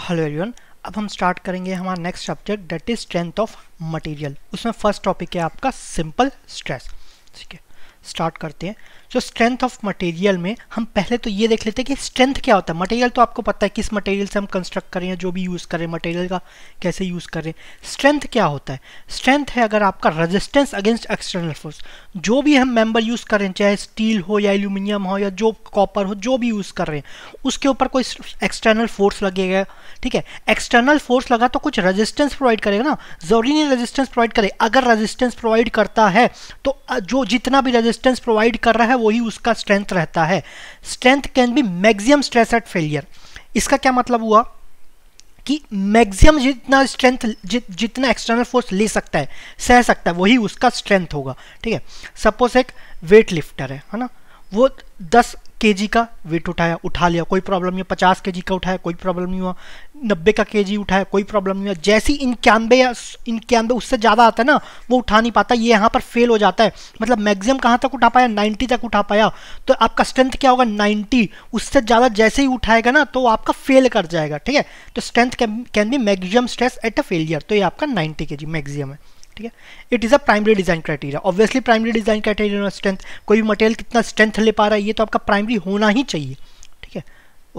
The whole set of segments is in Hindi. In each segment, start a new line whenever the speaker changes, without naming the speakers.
हेलो एवरीवन अब हम स्टार्ट करेंगे हमारा next subject that is strength of material उसमें फर्स्ट टॉपिक है आपका सिंपल स्ट्रेस ठीक है स्टार्ट करते हैं जो स्ट्रेंथ ऑफ मटेरियल में हम पहले तो ये देख लेते हैं कि स्ट्रेंथ क्या होता है मटेरियल तो आपको पता है किस मटेरियल से हम कंस्ट्रक्ट करें या जो भी यूज़ करें मटेरियल का कैसे यूज़ करें स्ट्रेंथ क्या होता है स्ट्रेंथ है अगर आपका रेजिस्टेंस अगेंस्ट एक्सटर्नल फोर्स जो भी हम मेंबर यूज़ कर रहे हैं चाहे स्टील हो या एल्यूमिनियम हो या जो कॉपर हो जो भी यूज़ कर रहे हैं उसके ऊपर कोई एक्सटर्नल फोर्स लगेगा ठीक है एक्सटर्नल फोर्स लगा तो कुछ रेजिस्टेंस प्रोवाइड करेगा ना ज़रूरी नहीं रेजिस्टेंस प्रोवाइड करे अगर रेजिस्टेंस प्रोवाइड करता है तो जो जितना भी रेजिस्टेंस प्रोवाइड कर रहा है वही उसका स्ट्रेंथ रहता है strength can be maximum stress at failure इसका क्या मतलब हुआ कि मैक्सिमम जितना स्ट्रेंथ जि, जितना एक्सटर्नल फोर्स ले सकता है सह सकता है वही उसका स्ट्रेंथ होगा ठीक है सपोज एक वेट लिफ्टर है है ना वो दस के का वेट उठाया उठा लिया कोई प्रॉब्लम नहीं पचास के का उठाया कोई प्रॉब्लम नहीं हुआ नब्बे का के जी उठाया कोई प्रॉब्लम नहीं है जैसी इक्यानबे या इक्यानवे उससे ज़्यादा आता है ना वो उठा नहीं पाता ये यहाँ पर फेल हो जाता है मतलब मैक्सिमम कहाँ तक उठा पाया नाइन्टी तक उठा पाया तो आपका स्ट्रेंथ क्या होगा नाइन्टी उससे ज़्यादा जैसे ही उठाएगा ना तो आपका फेल कर जाएगा ठीक है तो strength can be maximum stress at a failure तो ये आपका नाइन्टी के जी मैक्सिमम है ठीक है it is a primary design criteria obviously primary design criteria strength कोई भी मटेरियल कितना स्ट्रेंथ ले पा रहा है ये तो आपका प्राइमरी होना ही चाहिए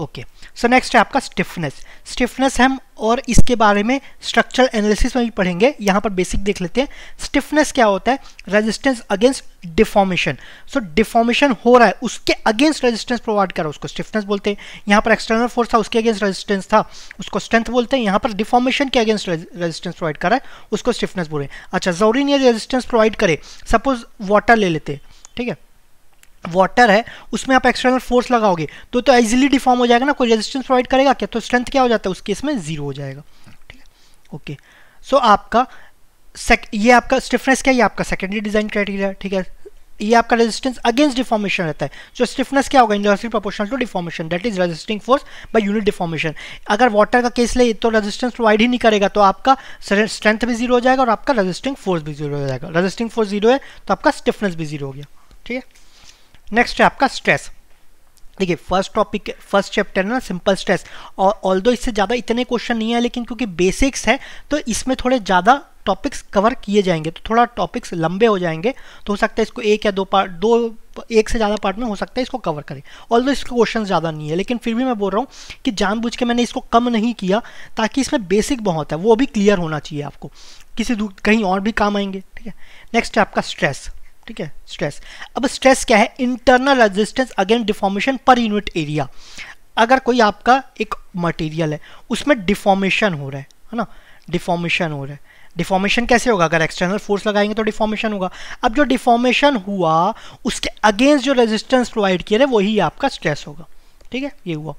ओके सो नेक्स्ट है आपका स्टिफनेस स्टिफनेस हम और इसके बारे में स्ट्रक्चरल एनालिसिस में भी पढ़ेंगे यहाँ पर बेसिक देख लेते हैं स्टिफनेस क्या होता है resistance against deformation so deformation हो रहा है उसके अगेंस्ट रेजिस्टेंस प्रोवाइड करो उसको स्टिफनेस बोलते हैं यहाँ पर एक्सटर्नल फोर्स था उसके अगेंस्ट रेजिस्टेंस था उसको स्ट्रेंथ बोलते हैं यहाँ पर डिफॉर्मेशन के अगेंस्ट रेजिस्टेंस प्रोवाइड कर रहा है उसको स्टिफनेस बोल रहे हैं अच्छा जरूरी नहीं रेजिस्टेंस प्रोवाइड करे सपोज वाटर ले लेते हैं ठीक है वाटर है उसमें आप एक्सटर्नल फोर्स लगाओगे तो तो इजीली डिफॉर्म हो जाएगा ना कोई रेजिस्टेंस प्रोवाइड करेगा क्या तो स्ट्रेंथ क्या हो जाता है उस केस में जीरो हो जाएगा ठीक है ओके सो आपका ये आपका स्टिफनेस क्या है ये आपका सेकेंडरी डिजाइन क्राइटेरिया ठीक है ये आपका रेजिस्टेंस अगेंस्ट डिफॉर्मेशन रहता है जो स्टिफनेस क्या होगा industry proportional to deformation that is resisting force by unit deformation अगर वाटर का केस ले तो रेजिस्टेंस प्रोवाइड ही नहीं करेगा तो आपका स्ट्रेंथ भी जीरो हो जाएगा और आपका रेजिस्टिंग फोर्स भी जीरो हो जाएगा रेजिस्टिंग फोर्स जीरो है तो आपका स्टिफनेस भी जीरो हो गया ठीक है नेक्स्ट है आपका स्ट्रेस देखिए फर्स्ट टॉपिक फर्स्ट चैप्टर ना सिंपल स्ट्रेस और ऑल दो इससे ज़्यादा इतने क्वेश्चन नहीं है लेकिन क्योंकि बेसिक्स है तो इसमें थोड़े ज़्यादा टॉपिक्स कवर किए जाएंगे तो थोड़ा टॉपिक्स लंबे हो जाएंगे तो हो सकता है इसको एक या दो पार्ट दो एक से ज़्यादा पार्ट में हो सकता है इसको कवर करें ऑल दो इसके क्वेश्चन ज़्यादा नहीं है लेकिन फिर भी मैं बोल रहा हूँ कि जानबूझ के मैंने इसको कम नहीं किया ताकि इसमें बेसिक बहुत है वो भी क्लियर होना चाहिए आपको किसी कहीं और भी काम आएंगे ठीक है नेक्स्ट है आपका स्ट्रेस ठीक है स्ट्रेस अब स्ट्रेस क्या है internal resistance again deformation per unit area अगर कोई आपका एक मटेरियल है उसमें डिफॉर्मेशन हो रहा है है ना डिफॉर्मेशन हो रहा है डिफॉर्मेशन कैसे होगा अगर एक्सटर्नल फोर्स लगाएंगे तो डिफॉर्मेशन होगा अब जो डिफॉर्मेशन हुआ उसके अगेंस्ट जो रेजिस्टेंस प्रोवाइड किया है वही आपका स्ट्रेस होगा ठीक है ये हुआ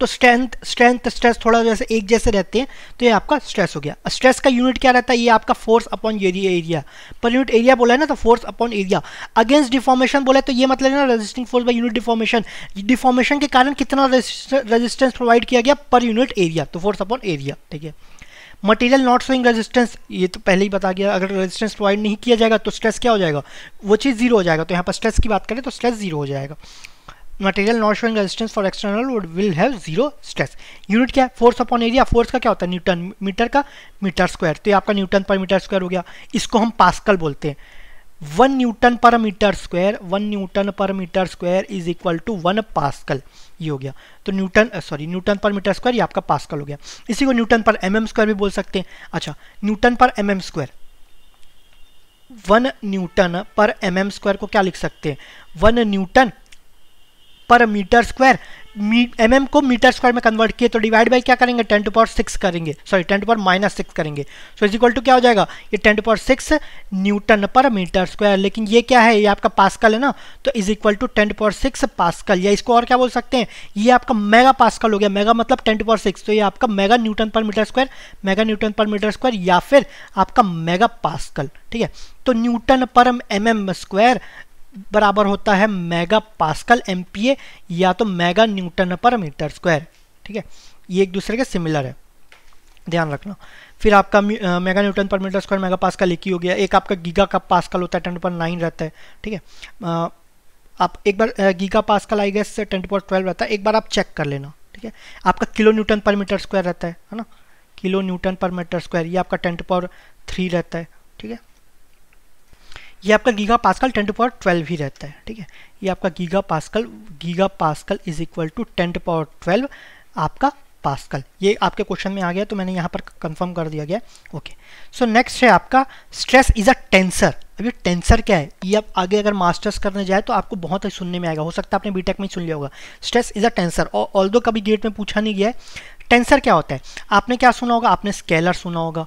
तो स्ट्रेंथ स्ट्रेंथ स्ट्रेस थोड़ा जैसे एक जैसे रहते हैं तो ये आपका स्ट्रेस हो गया स्ट्रेस का यूनिट क्या रहता है ये आपका force upon area area per unit area बोला है ना तो force upon area against deformation बोला है तो ये मतलब है ना resisting force by unit deformation deformation के कारण कितना रेजिस्टेंस प्रोवाइड किया गया पर यूनिट एरिया तो फोर्स अपॉन एरिया ठीक है मटेरियल नॉट शोइंग रेजिस्टेंस ये तो पहले ही बता गया अगर रेजिस्टेंस प्रोवाइड नहीं किया जाएगा तो स्ट्रेस क्या हो जाएगा वो चीज़ जीरो हो जाएगा तो यहाँ पर स्ट्रेस की बात करें तो स्ट्रेस जीरो हो जाएगा material not showing resistance for external would will have zero stress unit क्या है फोर्स अपॉन एरिया फोर्स का क्या होता है न्यूटन मीटर का मीटर स्क्वायर तो ये आपका न्यूटन पर मीटर स्क्वायर हो गया इसको हम पास्कल बोलते हैं one newton per metre square one newton per metre square is equal to one pascal ये हो गया तो newton sorry newton per metre square ये आपका पास्कल हो गया इसी को Newton per M M square भी बोल सकते हैं अच्छा newton per M M square one newton per M M square को क्या लिख सकते हैं one newton per metre square m m mm को मीटर स्क्वायर में कन्वर्ट किए तो डिवाइड बाई क्या करेंगे टेन टू पावर सिक्स करेंगे sorry ten to power minus six करेंगे सो इज इक्वल टू क्या हो जाएगा ये ten to power six newton per metre square लेकिन ये क्या है ये आपका पास्कल है ना तो is equal to ten to power six pascal या इसको और क्या बोल सकते हैं ये आपका मेगा पास्कल हो गया मेगा मतलब टेन टू पावर सिक्स तो ये आपका mega newton per metre square mega newton per metre square या फिर आपका मेगा पास्कल ठीक है तो Newton per M M square बराबर होता है मेगा पास्कल एम या तो mega newton per metre square ठीक है ये एक दूसरे के सिमिलर है ध्यान रखना फिर आपका mega newton per metre square mega pascal एक ही हो गया एक आपका गीगा का पास्कल होता है टेंट पर नाइन रहता है ठीक है आप एक बार giga pascal I guess ten power twelve रहता है एक बार आप चेक कर लेना ठीक है आपका kilo newton per metre square रहता है है ना kilo newton per metre square ये आपका टेंट पर थ्री रहता है ठीक है ये आपका giga pascal ten to power twelve ही रहता है ठीक है ये आपका giga pascal giga pascal is equal to ten to power twelve आपका पास्कल ये आपके क्वेश्चन में आ गया तो मैंने यहाँ पर कंफर्म कर दिया गया ओके सो नेक्स्ट है आपका स्ट्रेस इज अ टेंसर अब ये टेंसर क्या है ये आप आगे अगर मास्टर्स करने जाए तो आपको बहुत ही सुनने में आएगा हो सकता है आपने बीटेक में ही सुन लिया होगा स्ट्रेस इज अ टेंसर और ऑल दो कभी गेट में पूछा नहीं गया है टेंसर क्या होता है आपने क्या सुना होगा आपने स्केलर सुना होगा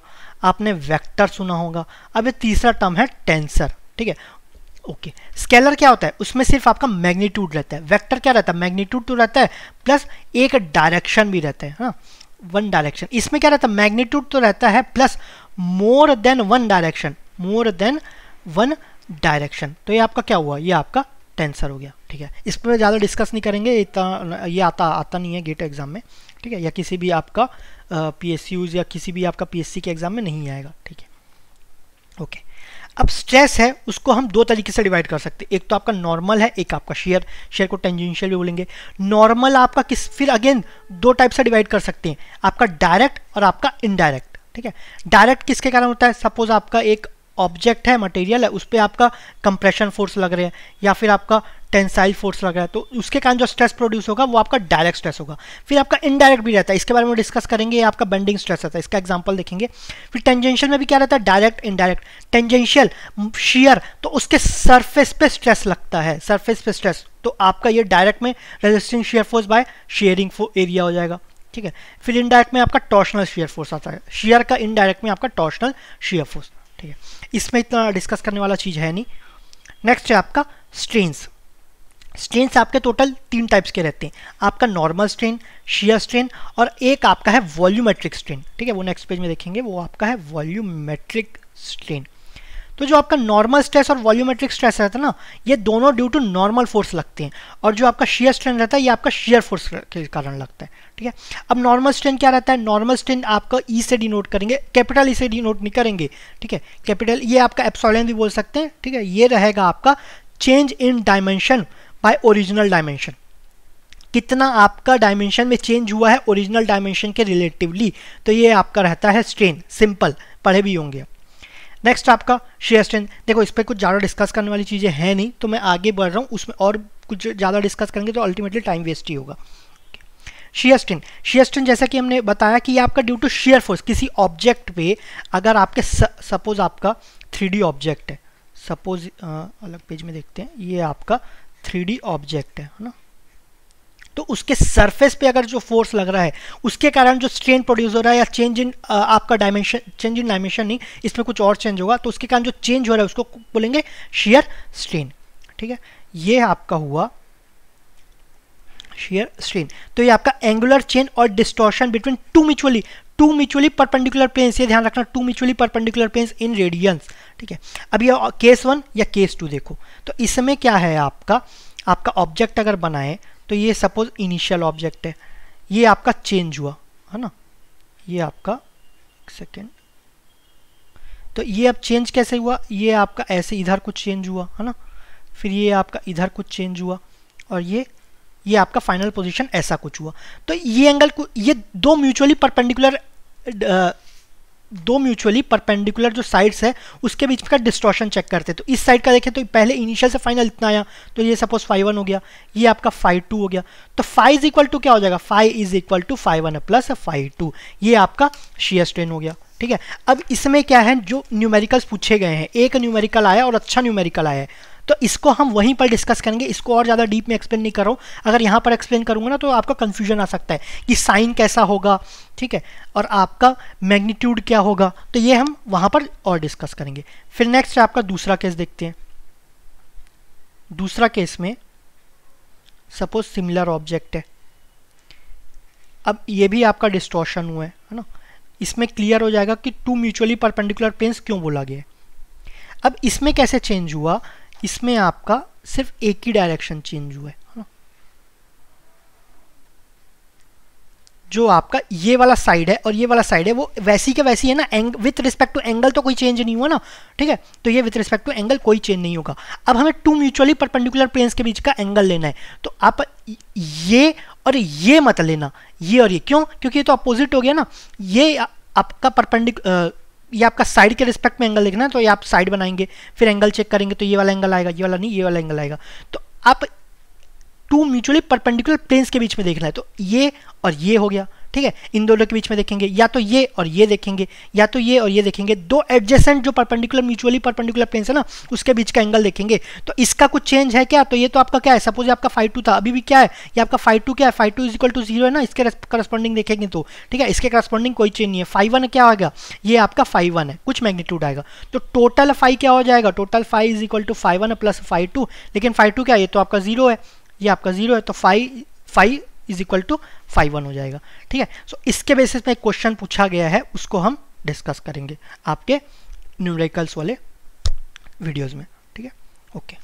आपने वेक्टर सुना होगा अब ये तीसरा टर्म है टेंसर ठीक है ओके स्केलर क्या होता है उसमें सिर्फ आपका मैग्नीट्यूड रहता है वेक्टर क्या रहता है मैग्नीट्यूड तो रहता है प्लस एक डायरेक्शन भी रहता है हाँ वन डायरेक्शन इसमें क्या रहता है मैग्नीट्यूड तो रहता है plus more than one direction more than one direction तो ये आपका क्या हुआ ये आपका टेंसर हो गया ठीक है इस पर ज़्यादा डिस्कस नहीं करेंगे इतना ये आता आता नहीं है गेट एग्ज़ाम में ठीक है या किसी भी आपका पी uh, या किसी भी आपका पी के एग्ज़ाम में नहीं आएगा ठीक है ओके अब स्ट्रेस है उसको हम दो तरीके से डिवाइड कर सकते हैं एक तो आपका नॉर्मल है एक आपका शेयर शेयर को टेंजेंशियल भी बोलेंगे नॉर्मल आपका किस फिर अगेन दो टाइप से डिवाइड कर सकते हैं आपका डायरेक्ट और आपका इनडायरेक्ट ठीक है डायरेक्ट किसके कारण होता है सपोज आपका एक ऑब्जेक्ट है मटेरियल है उस पर आपका कंप्रेशन फोर्स लग रहे हैं या फिर आपका टेंसाइल फोर्स लग रहा है तो उसके कारण जो स्ट्रेस प्रोड्यूस होगा वो आपका डायरेक्ट स्ट्रेस होगा फिर आपका इनडायरेक्ट भी रहता है इसके बारे में डिस्कस करेंगे आपका बेंडिंग स्ट्रेस रहता है इसका एग्जाम्पल देखेंगे फिर टेंजेंशियल में भी क्या रहता है डायरेक्ट इनडायरेक्ट टेंजेंशियल शेयर तो उसके सर्फेस पे स्ट्रेस लगता है सर्फेस पे स्ट्रेस तो आपका ये डायरेक्ट में resisting shear force by shearing area हो जाएगा ठीक है फिर इनडायरेक्ट में आपका टॉर्शनल शेयर फोर्स आता है शेयर का इनडायरेक्ट में आपका टॉर्शनल शेयर फोर्स ठीक है इसमें इतना डिस्कस करने वाला चीज़ है नहीं नेक्स्ट है आपका स्ट्रेंस स्ट्रेंस आपके टोटल तीन टाइप्स के रहते हैं आपका नॉर्मल स्ट्रेन शियर स्ट्रेन और एक आपका है वॉल्यूमेट्रिक स्ट्रेन ठीक है वो नेक्स्ट पेज में देखेंगे वो आपका है वॉल्यूमेट्रिक स्ट्रेन तो जो आपका नॉर्मल स्ट्रेस और वॉल्यूमेट्रिक स्ट्रेस रहता है ना ये दोनों ड्यू टू नॉर्मल फोर्स लगते हैं और जो आपका शेयर स्ट्रेन रहता है ये आपका शेयर फोर्स के कारण लगता है ठीक है अब नॉर्मल स्ट्रेन क्या रहता है नॉर्मल स्ट्रेन आपका ई e से डिनोट करेंगे कैपिटल ई e से डिनोट नहीं करेंगे ठीक है कैपिटल ये आपका एप्सोलन भी बोल सकते हैं ठीक है ये रहेगा आपका change in dimension by original dimension कितना आपका डायमेंशन में चेंज हुआ है ओरिजिनल डायमेंशन के रिलेटिवली तो ये आपका रहता है स्ट्रेन सिंपल पढ़े भी होंगे आप नेक्स्ट आपका शेयर स्ट्रेंथ देखो इस पर कुछ ज़्यादा डिस्कस करने वाली चीज़ें हैं नहीं तो मैं आगे बढ़ रहा हूँ उसमें और कुछ ज़्यादा डिस्कस करेंगे तो अल्टीमेटली टाइम वेस्ट ही होगा शेयर शियस्टिन शेयर जैसा कि हमने बताया कि आपका ड्यू टू शेयर फोर्स किसी ऑब्जेक्ट पे अगर आपके सपोज आपका थ्री ऑब्जेक्ट है सपोज अलग पेज में देखते हैं ये आपका थ्री ऑब्जेक्ट है ना तो उसके सरफेस पे अगर जो फोर्स लग रहा है उसके कारण जो स्ट्रेन प्रोड्यूस हो रहा है या चेंज इन आपका डायमेंशन चेंज इन डायमेंशन नहीं इसमें कुछ और चेंज होगा तो उसके कारण जो चेंज हो रहा है उसको बोलेंगे शेयर स्ट्रेन ठीक है ये आपका हुआ शेयर स्ट्रेन तो ये आपका एंगुलर चेन और distortion between two mutually two mutually perpendicular planes ये ध्यान रखना two mutually perpendicular planes in radians ठीक है अब ये केस वन या केस टू देखो तो इसमें क्या है आपका आपका ऑब्जेक्ट अगर बनाए तो ये सपोज इनिशियल ऑब्जेक्ट है ये आपका चेंज हुआ है ना ये आपका सेकेंड तो ये अब चेंज कैसे हुआ ये आपका ऐसे इधर कुछ चेंज हुआ है ना फिर ये आपका इधर कुछ चेंज हुआ और ये ये आपका फाइनल पोजीशन ऐसा कुछ हुआ तो ये एंगल को ये दो म्यूचुअली परपेंडिकुलर दो म्यूचुअली परपेंडिकुलर जो साइड्स है उसके बीच का डिस्ट्रॉशन चेक करते तो इस साइड का देखें तो पहले इनिशियल से फाइनल इतना आया तो ये सपोज फाइव वन हो गया ये आपका फाइव टू हो गया तो फाइव इज इक्वल टू क्या हो जाएगा five is equal to five one plus five two ये आपका शीयर स्ट्रेन हो गया ठीक है अब इसमें क्या है जो न्यूमेरिकल्स पूछे गए हैं एक न्यूमेरिकल आया और अच्छा न्यूमेरिकल आया है तो इसको हम वहीं पर डिस्कस करेंगे इसको और ज़्यादा डीप में एक्सप्लेन नहीं करो अगर यहाँ पर एक्सप्लेन करूँगा ना तो आपका कन्फ्यूजन आ सकता है कि साइन कैसा होगा ठीक है और आपका मैग्नीट्यूड क्या होगा तो ये हम वहाँ पर और डिस्कस करेंगे फिर नेक्स्ट आपका दूसरा केस देखते हैं दूसरा केस में सपोज सिमिलर ऑब्जेक्ट है अब ये भी आपका डिस्टॉर्शन हुआ है है ना इसमें क्लियर हो जाएगा कि टू म्यूचुअली परपेंडिकुलर पेंस क्यों बोला गया है अब इसमें कैसे चेंज हुआ इसमें आपका सिर्फ एक ही डायरेक्शन चेंज हुआ है ना जो आपका ये वाला साइड है और ये वाला साइड है वो वैसी के वैसी है ना एंग विथ रिस्पेक्ट टू एंगल तो कोई चेंज नहीं हुआ ना ठीक है तो ये विथ रिस्पेक्ट टू एंगल कोई चेंज नहीं होगा अब हमें टू म्यूचुअली परपेंडिकुलर प्लेन्स के बीच का एंगल लेना है तो आप ये और ये मत लेना ये और ये क्यों क्योंकि ये तो अपोजिट हो गया ना ये आपका परपेंडिक ये आपका साइड के रिस्पेक्ट में एंगल देखना है तो ये आप साइड बनाएंगे फिर एंगल चेक करेंगे तो ये वाला एंगल आएगा ये वाला नहीं ये वाला एंगल आएगा तो आप टू म्यूचुअली परपेंडिकुलर प्लेन्स के बीच में देखना है तो ये और ये हो गया ठीक है इन दोनों के बीच में देखेंगे या तो ये और ये देखेंगे या तो ये और ये देखेंगे दो एडजेसेंट जो परपेंडिकुलर म्यूचुअली परपेंडिकुलर प्लेन्स है ना उसके बीच का एंगल देखेंगे तो इसका कुछ चेंज है क्या तो ये तो आपका क्या है सपोज आपका फाइव टू था अभी भी क्या है ये आपका फाइव टू क्या है five two is equal to zero है ना इसके करस्पॉन्डिंग देखेंगे तो ठीक है इसके करस्पॉन्डिंग कोई चेंज नहीं है फाइव वन क्या होगा ये आपका फाइव वन है कुछ मैग्नीट्यूड आएगा तो टोटल फाइव क्या हो जाएगा total five is equal to five one plus five two लेकिन फाइव टू क्या ये तो आपका जीरो है ये आपका जीरो है तो five five is equal to five one हो जाएगा ठीक है सो so, इसके बेसिस पे एक क्वेश्चन पूछा गया है उसको हम डिस्कस करेंगे आपके न्यूमेरिकल्स वाले वीडियोज़ में ठीक है ओके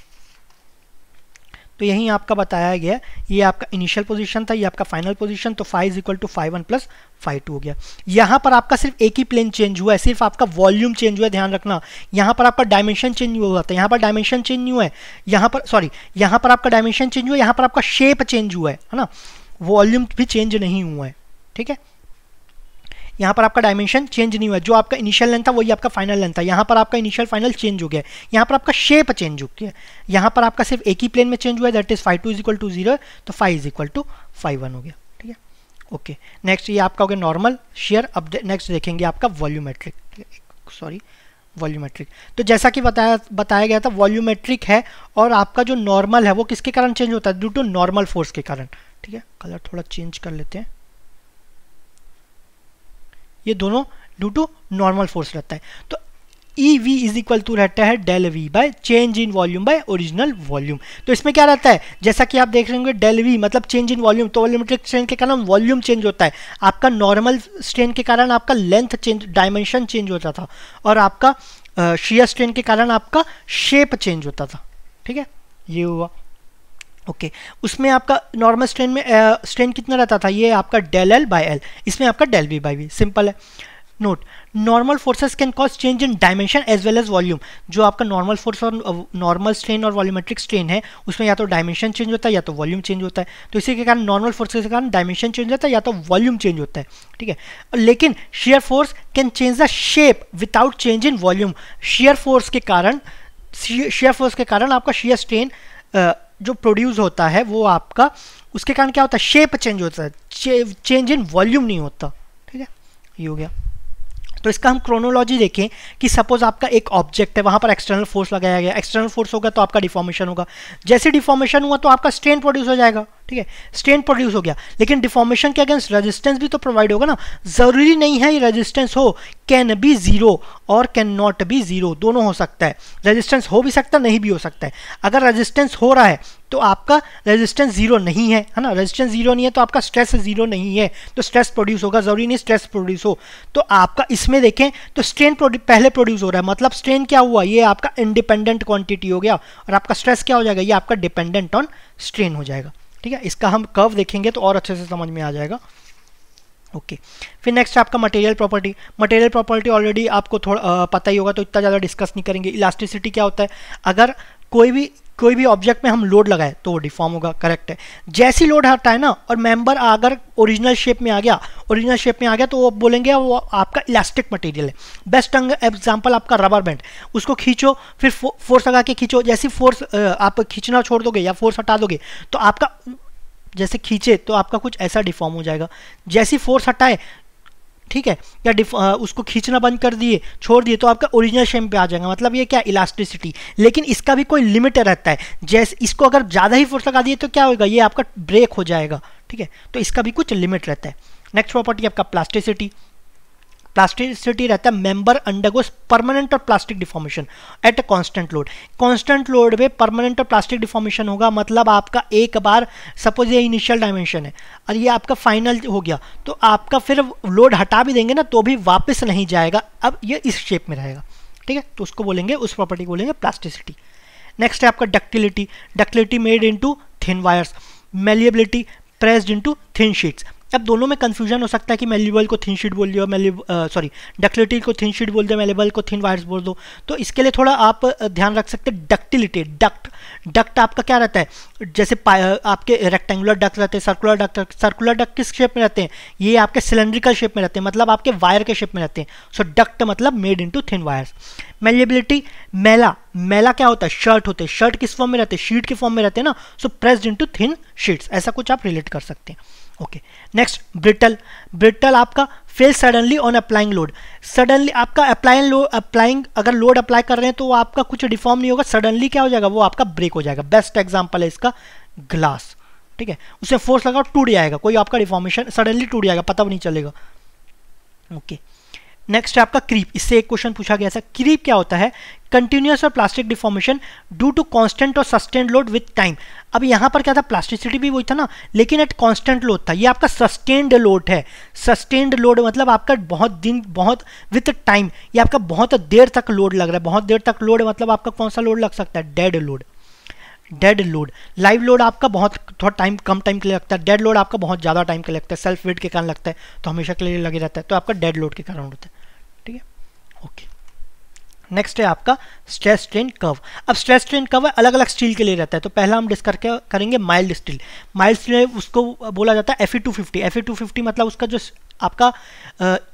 तो यही आपका बताया गया ये आपका इनिशियल पोजीशन था ये आपका फाइनल पोजीशन तो five is equal to five one plus five two हो गया यहाँ पर आपका सिर्फ एक ही प्लेन चेंज हुआ है सिर्फ आपका वॉल्यूम चेंज हुआ है ध्यान रखना यहाँ पर आपका डायमेंशन चेंज हुआ था यहाँ पर डायमेंशन चेंज हुआ है यहाँ पर सॉरी यहाँ पर आपका डायमेंशन चेंज हुआ है यहाँ पर आपका शेप चेंज हुआ है ना वॉल्यूम भी चेंज नहीं हुआ है ठीक है यहाँ पर आपका डायमेंशन चेंज नहीं हुआ है जो आपका इनिशियल लेंथ था वही आपका फाइनल लेंथ था यहाँ पर आपका इनिशियल फाइनल चेंज हो गया है यहाँ पर आपका शेप चेंज हो गया यहाँ पर आपका सिर्फ एक ही प्लेन में चेंज हुआ है that is five two is equal to zero तो five is equal to five one हो गया ठीक है ओके नेक्स्ट ये आपका हो गया नॉर्मल शेयर अब नेक्स्ट देखेंगे आपका वॉल्यूमेट्रिक सॉरी वॉल्यूमेट्रिक तो जैसा कि बताया बताया गया था वॉल्यूमेट्रिक है और आपका जो नॉर्मल है वो किसके कारण चेंज होता है ड्यू टू नॉर्मल फोर्स के कारण ठीक है कलर थोड़ा चेंज कर लेते हैं ये दोनों ड्यू टू नॉर्मल फोर्स रहता है तो E V is equal to रहता है del V by change in volume by original volume तो इसमें क्या रहता है जैसा कि आप देख रहे होंगे डेल वी मतलब चेंज इन वॉल्यूम तो वॉल्यूमेट्रिक स्ट्रेन के कारण वॉल्यूम चेंज होता है आपका नॉर्मल स्ट्रेन के कारण आपका लेंथ चेंज डायमेंशन चेंज होता था और आपका शीयर स्ट्रेन के कारण आपका शेप चेंज होता था ठीक है ये हुआ ओके okay. उसमें आपका नॉर्मल स्ट्रेन में स्ट्रेन कितना रहता था ये आपका डेल एल बाई एल इसमें आपका del B by V simple है note normal forces can cause change in dimension as well as volume जो आपका नॉर्मल फोर्स और नॉर्मल स्ट्रेन और वॉल्यूमेट्रिक स्ट्रेन है उसमें या तो डायमेंशन चेंज होता है या तो वॉल्यूम चेंज होता है तो इसी के कारण नॉर्मल फोर्सेस के कारण डायमेंशन चेंज होता है या तो वॉल्यूम चेंज होता है ठीक है लेकिन shear force can change the shape without change in volume shear force के कारण शेयर फोर्स के कारण आपका शेयर स्ट्रेन जो प्रोड्यूस होता है वो आपका उसके कारण क्या होता है शेप चेंज होता है चेंज इन वॉल्यूम नहीं होता ठीक है ये हो गया तो इसका हम क्रोनोलॉजी देखें कि सपोज आपका एक ऑब्जेक्ट है वहाँ पर एक्सटर्नल फोर्स लगाया गया एक्सटर्नल फोर्स होगा तो आपका डिफॉर्मेशन होगा जैसे डिफॉर्मेशन हुआ तो आपका स्ट्रेन प्रोड्यूस हो जाएगा ठीक है स्ट्रेन प्रोड्यूस हो गया लेकिन डिफॉर्मेशन के अगेंस्ट रेजिस्टेंस भी तो प्रोवाइड होगा ना ज़रूरी नहीं है ये रेजिस्टेंस हो कैन बी ज़ीरो और कैन नॉट बी ज़ीरो दोनों हो सकता है रेजिस्टेंस हो भी सकता नहीं भी हो सकता है अगर रेजिस्टेंस हो रहा है तो आपका रेजिस्टेंस जीरो नहीं है है ना रेजिस्टेंस जीरो नहीं है तो आपका स्ट्रेस जीरो नहीं है तो स्ट्रेस प्रोड्यूस होगा जरूरी नहीं स्ट्रेस प्रोड्यूस हो तो आपका इसमें देखें तो स्ट्रेन पहले प्रोड्यूस हो रहा है मतलब स्ट्रेन क्या हुआ ये आपका इंडिपेंडेंट क्वांटिटी हो गया और आपका स्ट्रेस क्या हो जाएगा ये आपका डिपेंडेंट ऑन स्ट्रेन हो जाएगा ठीक है इसका हम कर्व देखेंगे तो और अच्छे से समझ में आ जाएगा ओके okay. फिर नेक्स्ट आपका material property material property already आपको थोड़ा पता ही होगा तो इतना ज़्यादा डिस्कस नहीं करेंगे इलास्टिसिटी क्या होता है अगर कोई भी कोई भी ऑब्जेक्ट में हम लोड लगाए तो वो डिफॉर्म होगा करेक्ट है जैसी लोड हटाए है ना और मेंबर अगर ओरिजिनल शेप में आ गया ओरिजिनल शेप में आ गया तो वो बोलेंगे वो आपका इलास्टिक मटेरियल है बेस्ट एग्जाम्पल आपका रबर बैंड उसको खींचो फिर फो, फोर्स लगा के खींचो जैसी फोर्स आप खींचना छोड़ दोगे या फोर्स हटा दोगे तो आपका जैसे खींचे तो आपका कुछ ऐसा डिफॉर्म हो जाएगा जैसी फोर्स हटाए ठीक है या उसको खींचना बंद कर दिए छोड़ दिए तो आपका ओरिजिनल शेम पे आ जाएगा मतलब ये क्या इलास्टिसिटी लेकिन इसका भी कोई लिमिट रहता है जैसे इसको अगर ज़्यादा ही फोर्स लगा दिए तो क्या होगा ये आपका ब्रेक हो जाएगा ठीक है तो इसका भी कुछ लिमिट रहता है नेक्स्ट प्रॉपर्टी आपका प्लास्टिसिटी प्लास्टिसिटी रहता है मेंबर अंडरगोस परमानेंट और plastic deformation at a constant load constant load में परमानेंट और प्लास्टिक डिफॉर्मेशन होगा मतलब आपका एक बार सपोज ये इनिशियल डायमेंशन है और ये आपका फाइनल हो गया तो आपका फिर लोड हटा भी देंगे ना तो भी वापस नहीं जाएगा अब ये इस शेप में रहेगा ठीक है तो उसको बोलेंगे उस प्रॉपर्टी को बोलेंगे प्लास्टिसिटी नेक्स्ट है आपका ductility ductility made into thin wires malleability pressed into thin sheets अब दोनों में कंफ्यूजन हो सकता है कि मेल्यूबल को थिन शीट बोल दिया मेली सॉरी डक्टिलिटी को थिन शीट बोल दिया मेलेबल को थिन वायर्स बोल दो तो इसके लिए थोड़ा आप ध्यान रख सकते हैं डक्टिलिटी डक्ट डक्ट आपका क्या रहता है जैसे आपके रेक्टेंगुलर डक्ट रहते हैं सर्कुलर डक्ट सर्कुलर डक्ट किस शेप में रहते हैं ये आपके सिलेंड्रिकल शेप में रहते हैं मतलब आपके वायर के शेप में रहते हैं सो डक्ट मतलब made in thin wires malleability मेला मेला क्या होता है शर्ट होते हैं शर्ट किस फॉर्म में रहते हैं शीट के फॉर्म में रहते हैं ना so pressed into thin sheets ऐसा कुछ आप रिलेट कर सकते हैं ओके नेक्स्ट ब्रिटल ब्रिटल आपका fail suddenly on applying load suddenly आपका अप्लाइंग लोड अप्लाइंग अगर लोड अप्लाई कर रहे हैं तो आपका कुछ डिफॉर्म नहीं होगा सडनली क्या हो जाएगा वो आपका ब्रेक हो जाएगा बेस्ट एग्जाम्पल है इसका ग्लास ठीक है उसे फोर्स लगा टूट जाएगा कोई आपका डिफॉर्मेशन सडनली टूट जाएगा पता भी नहीं चलेगा ओके okay. नेक्स्ट है आपका क्रीप इससे एक क्वेश्चन पूछा गया था क्रीप क्या होता है कंटिन्यूस और plastic deformation due to constant और सस्टेंड लोड विथ टाइम अब यहाँ पर क्या था प्लास्टिसिटी भी वही था ना लेकिन एट कांस्टेंट लोड था ये आपका सस्टेंड लोड है सस्टेंड लोड मतलब आपका बहुत दिन बहुत विथ टाइम ये आपका बहुत देर तक लोड लग रहा है बहुत देर तक लोड मतलब आपका कौन सा लोड लग सकता है dead load dead load live load आपका बहुत थोड़ा टाइम कम टाइम के लिए लगता है डेड लोड आपका बहुत ज़्यादा टाइम के लिए लगता है सेल्फ वेट के कारण लगता है तो हमेशा के लिए लगे रहता है तो आपका डेड लोड के कारण होता है ठीक है ओके नेक्स्ट है आपका स्ट्रेस स्ट्रेन कव अब स्ट्रेस स्ट्रेन कव अलग अलग स्टील के लिए रहता है तो पहला हम डिस्कर करेंगे माइल्ड स्टील माइल्ड स्टील उसको बोला जाता है F E two fifty F E two fifty मतलब उसका जो आपका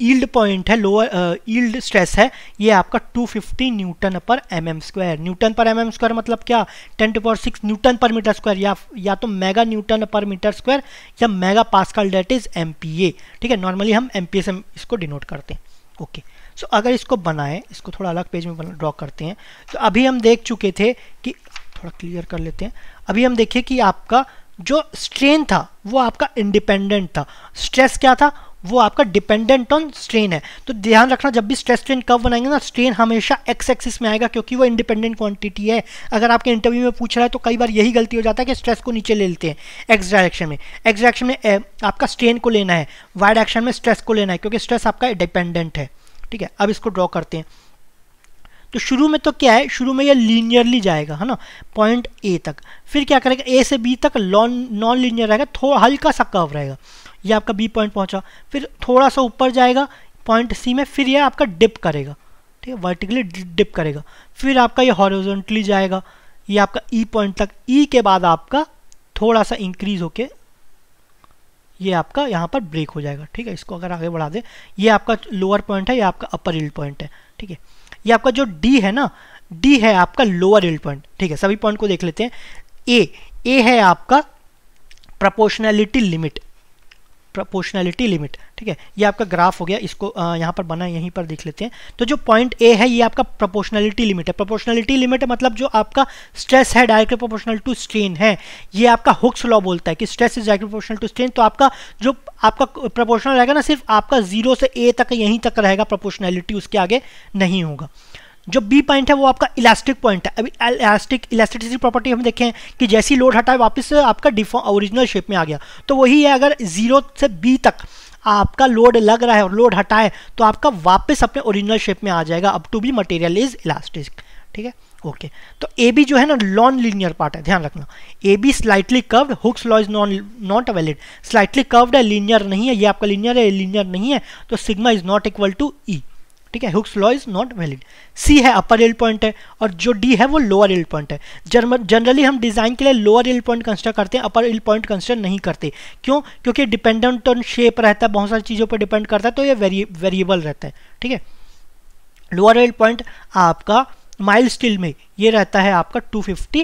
ईल्ड uh, पॉइंट है लोअर ईल्ड स्ट्रेस है ये आपका 250 newton per M M square newton per M M square मतलब क्या ten to power six newton per metre square या या तो mega newton per metre square या mega pascal that is M ठीक है नॉर्मली हम एम पी इसको डिनोट करते हैं ओके okay. सो so, अगर इसको बनाएं इसको थोड़ा अलग पेज में ड्रॉ करते हैं तो अभी हम देख चुके थे कि थोड़ा क्लियर कर लेते हैं अभी हम देखें कि आपका जो स्ट्रेन था वो आपका इंडिपेंडेंट था स्ट्रेस क्या था वो आपका डिपेंडेंट ऑन स्ट्रेन है तो ध्यान रखना जब भी स्ट्रेस स्ट्रेन कब बनाएंगे ना स्ट्रेन हमेशा एक्स एक्सिस में आएगा क्योंकि वो इंडिपेंडेंट क्वांटिटी है अगर आपके इंटरव्यू में पूछ रहा है तो कई बार यही गलती हो जाता है कि स्ट्रेस को नीचे ले लेते हैं एक्स डायरेक्शन में एक्स डायरेक्शन में आपका स्ट्रेन को लेना है वाई डायरेक्शन में स्ट्रेस को लेना है क्योंकि स्ट्रेस आपका डिपेंडेंट है ठीक है अब इसको ड्रॉ करते हैं तो शुरू में तो क्या है शुरू में ये लीनियरली जाएगा है ना पॉइंट ए तक फिर क्या करेगा ए से बी तक नॉन नॉन लीनियर रहेगा थोड़ा हल्का सा कर्व रहेगा ये आपका बी पॉइंट पहुंचा फिर थोड़ा सा ऊपर जाएगा पॉइंट सी में फिर यह आपका डिप करेगा ठीक है वर्टिकली डिप करेगा फिर आपका ये हॉरिजॉन्टली जाएगा ये आपका ई e पॉइंट तक ई e के बाद आपका थोड़ा सा इंक्रीज होके ये आपका यहाँ पर ब्रेक हो जाएगा ठीक है इसको अगर आगे बढ़ा दे ये आपका लोअर पॉइंट है ये आपका अपर इल्ड पॉइंट है ठीक है ये आपका जो डी है ना डी है आपका लोअर इल्ड पॉइंट ठीक है सभी पॉइंट को देख लेते हैं ए ए है आपका प्रपोर्शनैलिटी लिमिट प्रोपोर्शनैलिटी लिमिट ठीक है ये आपका ग्राफ हो गया इसको यहाँ पर बना यहीं पर देख लेते हैं तो जो पॉइंट ए है ये आपका प्रोपोर्शनैलिटी लिमिट है प्रोपोर्शनैलिटी लिमिट मतलब जो आपका स्ट्रेस है डायरेक्टली प्रोपोर्शनल टू स्ट्रेन है ये आपका हुक्स लॉ बोलता है कि stress is direct proportional to strain तो आपका जो आपका प्रोपोर्शनल रहेगा ना सिर्फ आपका जीरो से ए तक यहीं तक रहेगा प्रोपोर्शनैलिटी उसके आगे नहीं होगा जो बी पॉइंट है वो आपका इलास्टिक पॉइंट है अभी इलास्टिक इलास्टिसिटी प्रॉपर्टी हम देखें कि जैसी लोड हटाए वापस आपका डिफॉ ओरिजिनल शेप में आ गया तो वही है अगर जीरो से बी तक आपका लोड लग रहा है और लोड हटाए तो आपका वापस अपने ओरिजिनल शेप में आ जाएगा up to B material is elastic ठीक है ओके तो ए बी जो है ना नॉन लीनियर पार्ट है ध्यान रखना A B slightly curved Hooke's law is non not valid slightly curved है लीनियर नहीं है ये आपका लीनियर है लीनियर नहीं है तो sigma is not equal to E ठीक है Hooke's law is not valid C है अपर रेल पॉइंट है और जो डी है वो लोअर रेल पॉइंट है जनरली हम डिज़ाइन के लिए लोअर रेल पॉइंट कंस्ट्रक्ट करते हैं अपर रेल पॉइंट कंस्ट्रक्ट नहीं करते क्यों क्योंकि डिपेंडेंट ऑन शेप रहता है बहुत सारी चीज़ों पर डिपेंड करता है तो ये वेरिएबल रहता है ठीक है लोअर रेल पॉइंट आपका माइल स्टील में ये रहता है आपका 250 फिफ्टी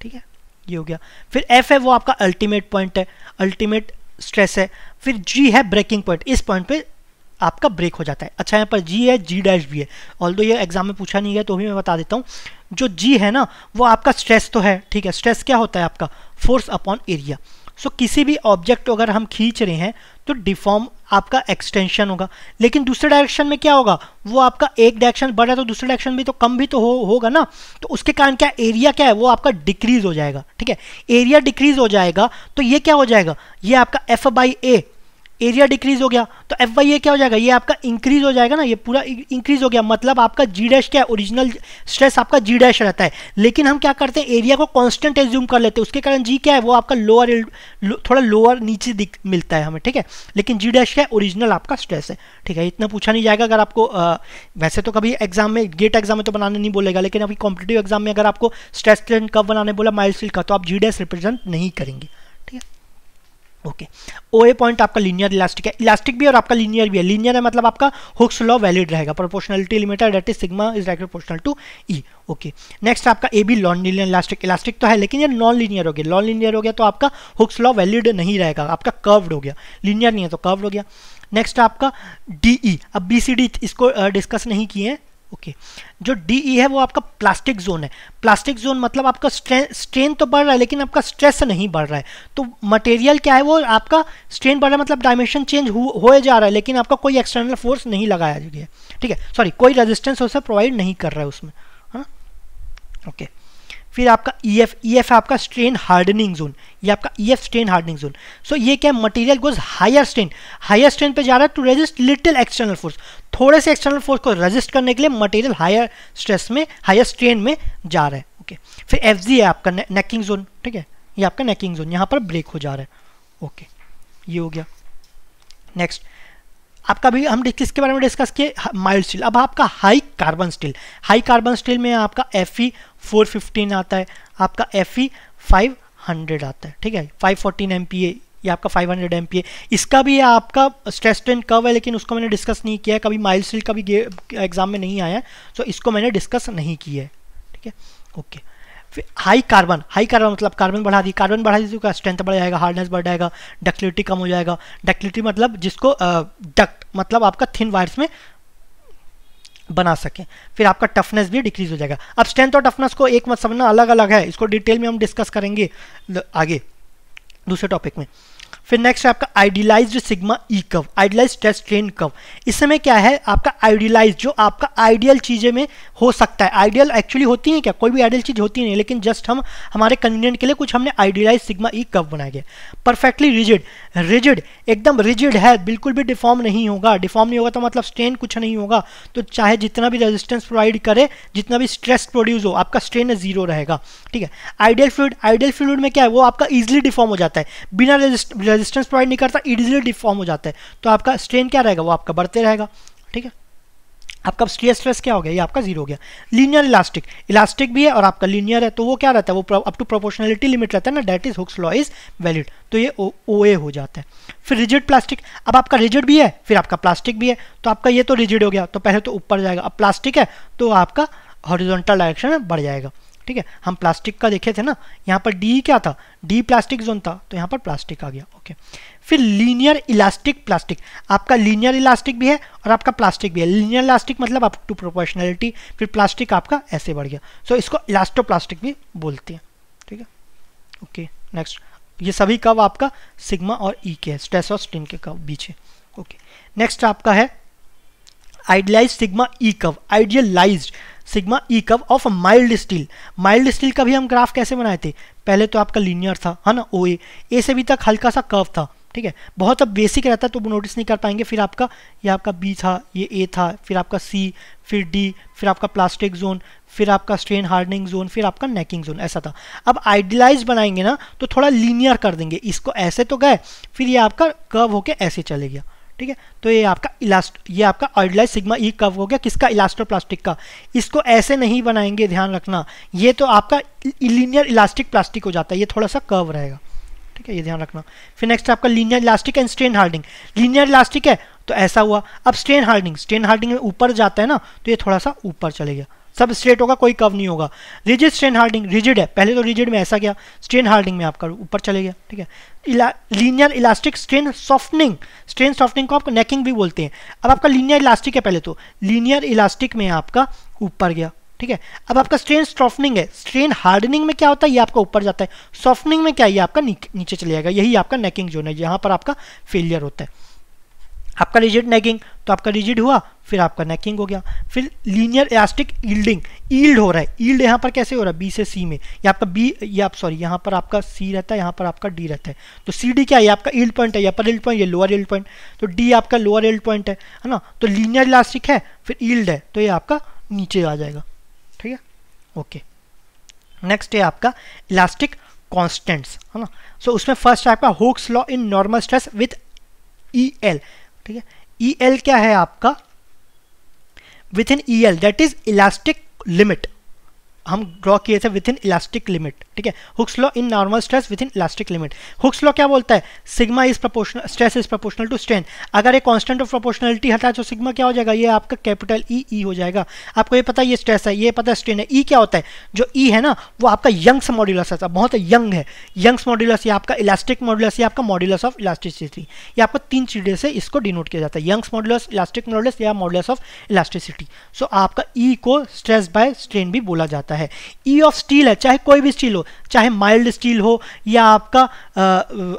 ठीक है ये हो गया फिर एफ है वो आपका अल्टीमेट पॉइंट है अल्टीमेट स्ट्रेस है फिर जी है ब्रेकिंग पॉइंट इस पॉइंट पे आपका ब्रेक हो जाता है अच्छा यहाँ पर जी है जी डैश भी है ऑल दो ये एग्जाम में पूछा नहीं गया तो भी मैं बता देता हूँ जो जी है ना वो आपका स्ट्रेस तो है ठीक है स्ट्रेस क्या होता है आपका force upon area so so, किसी भी ऑब्जेक्ट अगर हम खींच रहे हैं तो डिफॉर्म आपका एक्सटेंशन होगा लेकिन दूसरे डायरेक्शन में क्या होगा वो आपका एक डायरेक्शन बढ़ रहा है तो दूसरे डायरेक्शन में तो कम भी तो हो होगा ना तो उसके कारण क्या एरिया क्या है वो आपका डिक्रीज हो जाएगा ठीक है एरिया डिक्रीज हो जाएगा तो ये क्या हो जाएगा ये आपका F by A area decrease हो गया तो एफ वाई ए क्या हो जाएगा ये आपका इंक्रीज हो जाएगा ना ये पूरा इंक्रीज हो गया मतलब आपका जी डैश क्या है ओरिजिनल स्ट्रेस आपका जी डैश रहता है लेकिन हम क्या करते हैं एरिया को कांस्टेंट एज्यूम कर लेते हैं उसके कारण जी क्या है वो आपका लोअर लो, थोड़ा लोअर नीचे दिख मिलता है हमें ठीक है लेकिन जी डैश क्या है ओरिजिनल आपका स्ट्रेस है ठीक है इतना पूछा नहीं जाएगा अगर आपको आ, वैसे तो कभी एग्जाम में गेट एग्जाम में तो बनाने नहीं बोलेगा लेकिन अभी कॉम्पिटेटिव एग्जाम में अगर आपको स्ट्रेस कब बनाने बोला माइल स्टील का तो आप जी डैश रिप्रेजेंट नहीं करेंगे ओके ए पॉइंट आपका लीनियर इलास्टिक है इलास्टिक भी और आपका लीनियर भी है लीनियर है मतलब आपका हुक्स लॉ वैलिड रहेगा proportionality limiter that is sigma is direct proportional to E okay next आपका ए भी नॉन लीनियर इलास्टिक इलास्टिक तो है लेकिन ये नॉन लीनियर हो गया नॉन लीनियर हो गया तो आपका हुक्स लॉ वैलिड नहीं रहेगा आपका कर्व्ड हो गया लीनियर नहीं है तो कर्व्ड हो गया नेक्स्ट आपका डी ई e। अब बी सी डी इसको डिस्कस नहीं किए हैं ओके जो डी ई e है वो आपका प्लास्टिक जोन है प्लास्टिक जोन मतलब आपका स्ट्रेन तो बढ़ रहा है लेकिन आपका स्ट्रेस नहीं बढ़ रहा है तो मटेरियल क्या है वो आपका स्ट्रेन बढ़ रहा है मतलब डायमेंशन चेंज हो जा रहा है लेकिन आपका कोई एक्सटर्नल फोर्स नहीं लगाया गया ठीक है सॉरी कोई रजिस्टेंस उससे प्रोवाइड नहीं कर रहा है उसमें है ना ओके okay. फिर आपका ई एफ ई एफ है आपका स्ट्रेन हार्डनिंग जोन ये आपका E F strain hardening zone so ये क्या material goes higher strain higher strain पे जा रहा है to resist little external force थोड़े से एक्सटर्नल फोर्स को रजिस्ट करने के लिए मटेरियल हायर स्ट्रेस में हायर स्ट्रेन में जा रहा है ओके okay. फिर एफ जी है आपका ने, नेकिंग जोन ठीक है ये आपका नेकिंग जोन यहाँ पर ब्रेक हो जा रहा है ओके okay. ये हो गया नेक्स्ट आपका भी हम किसके बारे में डिस्कस किए माइल्ड स्टील अब आपका high carbon steel high carbon steel में आपका एफ फोर फिफ्टीन आता है आपका एफ ई फाइव हंड्रेड आता है ठीक है five fourteen M P A ये आपका 500 हंड्रेड इसका भी है आपका स्ट्रेस ट्रेन कब है लेकिन उसको मैंने डिस्कस नहीं किया है कभी माइल का भी एग्जाम में नहीं आया तो इसको मैंने डिस्कस नहीं किया है ठीक है ओके फिर हाई कार्बन हाई कार्बन मतलब कार्बन बढ़ा दी कार्बन बढ़ा दी तो स्ट्रेंथ बढ़ जाएगा हार्डनेस बढ़ जाएगा डक्टिलिटी कम हो जाएगा डक्टिलिटी मतलब जिसको डक्ट मतलब आपका थिन वायर्स में बना सकें फिर आपका टफनेस भी डिक्रीज हो जाएगा अब स्ट्रेंथ और टफनेस को एक मत समझना अलग अलग है इसको डिटेल में हम डिस्कस करेंगे आगे दूसरे टॉपिक में फिर नेक्स्ट है आपका आइडियलाइज्ड सिग्मा ई कव आइडियलाइज टेस्ट ट्रेन कव इस समय क्या है आपका आइडियलाइज जो आपका आइडियल चीज़ें में हो सकता है आइडियल एक्चुअली होती है क्या कोई भी आइडियल चीज़ होती नहीं लेकिन जस्ट हम हमारे कन्वीनियंट के लिए कुछ हमने आइडियलाइज सिग्मा ई कव बनाया गया परफेक्टली रिजिड रिजिड एकदम रिजिड है बिल्कुल भी डिफॉर्म नहीं होगा डिफॉर्म नहीं होगा तो मतलब स्ट्रेन कुछ नहीं होगा तो चाहे जितना भी रेजिस्टेंस प्रोवाइड करे जितना भी स्ट्रेस प्रोड्यूस हो आपका स्ट्रेन जीरो रहेगा ठीक है आइडियल फ्लूड आइडियल फ्लूड में क्या है वो आपका इजिली डिफॉर्म हो जाता है बिना रेजिस्टेंस प्रोवाइड नहीं करता इजिली डिफॉर्म हो जाता है तो आपका स्ट्रेन क्या रहेगा वो आपका बढ़ते रहेगा ठीक है आपका स्ट्रेस स्ट्रेस क्या हो गया ये आपका जीरो हो गया लीनियर इलास्टिक इलास्टिक भी है और आपका लीनियर है तो वो क्या रहता है वो अप टू प्रोपोर्शनलिटी लिमिट रहता है ना that is Hooke's law is valid तो ये ओ ए हो जाता है फिर रिजिड प्लास्टिक अब आपका रिजिड भी है फिर आपका प्लास्टिक भी है तो आपका ये तो रिजिड हो गया तो पहले तो ऊपर जाएगा अब प्लास्टिक है तो आपका हॉरिजॉन्टल डायरेक्शन बढ़ जाएगा ठीक है हम प्लास्टिक का देखे थे ना यहाँ पर डी क्या था डी प्लास्टिक जोन था तो यहाँ पर प्लास्टिक आ गया ओके फिर लीनियर इलास्टिक प्लास्टिक आपका लीनियर इलास्टिक भी है और आपका प्लास्टिक भी है लीनियर इलास्टिक मतलब अप टू प्रोपोर्शनैलिटी फिर प्लास्टिक आपका ऐसे बढ़ गया सो so, इसको इलास्टो भी बोलते हैं ठीक है ओके नेक्स्ट ये सभी कब आपका सिग्मा और ई e के है स्ट्रेस और स्ट्रीन के कब बीच है ओके नेक्स्ट आपका है आइडियलाइज सिग्मा ई कव idealised sigma E curve of mild steel mild steel का भी हम ग्राफ कैसे बनाए थे पहले तो आपका लीनियर था है ना ओ ए ए से भी तक हल्का सा कर्व था ठीक है बहुत अब बेसिक रहता तो वो नोटिस नहीं कर पाएंगे फिर आपका ये आपका बी था ये ए था फिर आपका सी फिर डी फिर आपका प्लास्टिक जोन फिर आपका स्ट्रेन हार्डनिंग जोन फिर आपका नेकिंग जोन ऐसा था अब आइडियलाइज बनाएंगे ना तो थोड़ा लीनियर कर देंगे इसको ऐसे तो गए फिर ये आपका कर्व होके ऐसे चले गया ठीक है तो ये आपका इलास्ट ये आपका अर्डलाइज सिग्मा ई कव हो गया किसका प्लास्टिक का इसको ऐसे नहीं बनाएंगे ध्यान रखना ये तो आपका लीनियर इलास्टिक प्लास्टिक हो जाता है ये थोड़ा सा कर्व रहेगा ठीक है ये ध्यान रखना फिर नेक्स्ट आपका linear elastic and strain hardening linear elastic है तो ऐसा हुआ अब स्ट्रेन हार्डिंग स्ट्रेन हार्डिंग में ऊपर जाता है ना तो ये थोड़ा सा ऊपर चले गया सब स्ट्रेट होगा कोई कव नहीं होगा रिजिड स्ट्रेन हार्डिंग रिजिड है पहले तो रिजिड में ऐसा गया स्ट्रेन हार्डिंग में आपका ऊपर चले गया ठीक है linear elastic strain softening strain softening को आप नेकिंग भी बोलते हैं अब आपका लीनियर इलास्टिक है पहले तो लीनियर इलास्टिक में आपका ऊपर गया ठीक है अब आपका स्ट्रेन सॉफ्टनिंग है स्ट्रेन हार्डनिंग में क्या होता है ये आपका ऊपर जाता है सॉफ्टनिंग में क्या ये आपका नीचे चले जाएगा यही आपका नेकिंग जोन है यहाँ पर आपका फेलियर होता है आपका रिजिड नेकिंग तो आपका रिजिड हुआ फिर आपका नेकिंग हो गया फिर लीनियर इलास्टिक ईल्डिंग ईल्ड हो रहा है ईल्ड यहाँ पर कैसे हो रहा है बी से सी में या आपका बी या आप सॉरी यहाँ पर आपका सी रहता है यहाँ पर आपका डी रहता है तो सी डी क्या है आपका ईल्ड पॉइंट है या पर ईल्ड पॉइंट या लोअर ईल्ड पॉइंट तो डी आपका लोअर ईल्ड पॉइंट है है ना तो लीनियर इलास्टिक है फिर ईल्ड है तो ये आपका नीचे आ जाएगा ठीक है ओके नेक्स्ट है आपका इलास्टिक कॉन्स्टेंट्स है ना सो so, उसमें फर्स्ट आपका Hooke's law in normal stress with E L ठीक है ई e एल क्या है आपका within E L that is elastic limit हम ड्रॉ किए थे विथ इन इलास्टिक लिमिट ठीक है Hooke's law in normal stress within elastic limit Hooke's law क्या बोलता है sigma is proportional stress is proportional to strength अगर ये कांस्टेंट ऑफ प्रोपोर्शनलिटी हटा तो सिग्मा क्या हो जाएगा ये आपका कैपिटल ई ई हो जाएगा आपको ये पता ये स्ट्रेस है ये पता स्ट्रेन है ई e क्या होता है जो ई e है ना वो आपका यंग्स मॉड्यूलस है बहुत यंग है यंग्स मॉड्यूलस या आपका इलास्टिक मॉड्यूलस या आपका मॉड्यूलस ऑफ इलास्टिसिटी ये आपको तीन चीज़ें से इसको डिनोट किया जाता है यंग्स मॉड्यूलस इलास्टिक मॉड्यूलस या मॉड्यूलस ऑफ इलास्टिसिटी सो आपका ई e को स्ट्रेस बाय स्ट्रेन भी बोला जाता है जाता है ई ऑफ स्टील है चाहे कोई भी स्टील हो चाहे माइल्ड स्टील हो या आपका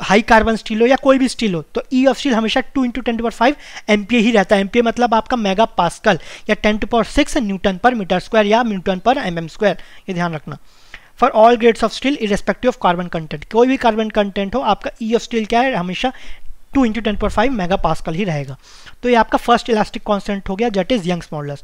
हाई कार्बन स्टील हो या कोई भी स्टील हो तो ई ऑफ स्टील हमेशा two into ten power five M ही रहता है एम मतलब आपका मेगा पास्कल या ten to power six newton per metre square या newton per M M square ये ध्यान रखना for all grades of steel irrespective of carbon content कोई भी कार्बन कंटेंट हो आपका ई ऑफ स्टील क्या है हमेशा two into ten per five mega pascal ही रहेगा तो ये आपका फर्स्ट इलास्टिक कॉन्सेंट हो गया that is Young's model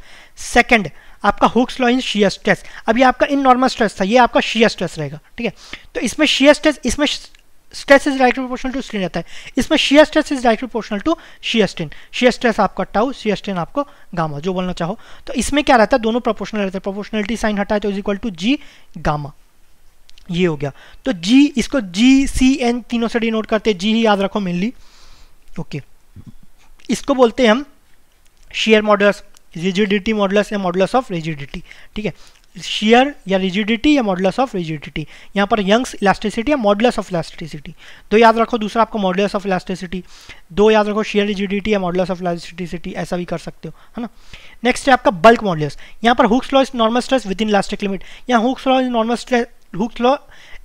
second आपका Hooke's law in shear stress अब ये आपका इन नॉर्मल स्ट्रेस था ये आपका शीयर स्ट्रेस रहेगा ठीक है तो इसमें शीयर स्ट्रेस इसमें stress is direct proportional to strain रहता है इसमें shear stress is direct proportional to shear strain shear stress आपका टाउ शीयर स्ट्रेन आपको गामा जो बोलना चाहो तो इसमें क्या रहता है दोनों प्रोपोर्शनल रहता है प्रोपोर्शनलिटी साइन हटाए तो is equal to G gamma ये हो गया तो जी इसको जी सी एन तीनों से डिनोट करते हैं जी ही याद रखो मेनली ओके okay. इसको बोलते हैं हम शेयर मॉडल्स रिजिडिटी मॉडलस या मॉडलस ऑफ रिजिडिटी ठीक है शेयर या रिजिडिटी या मॉडलस ऑफ रिजिडिटी यहाँ पर यंग्स इलास्टिसिटी या मॉडलस ऑफ इलास्टिसिटी दो याद रखो दूसरा आपको मॉडलस ऑफ इलास्टिसिटी दो याद रखो शेयर रिजिडिटी या मॉडलस ऑफ इलास्टिसिटी ऐसा भी कर सकते हो है ना नेक्स्ट है आपका बल्क मॉडलस यहाँ पर Hooke's law is normal stress within elastic limit यहाँ Hooke's law is normal stress Hooke's law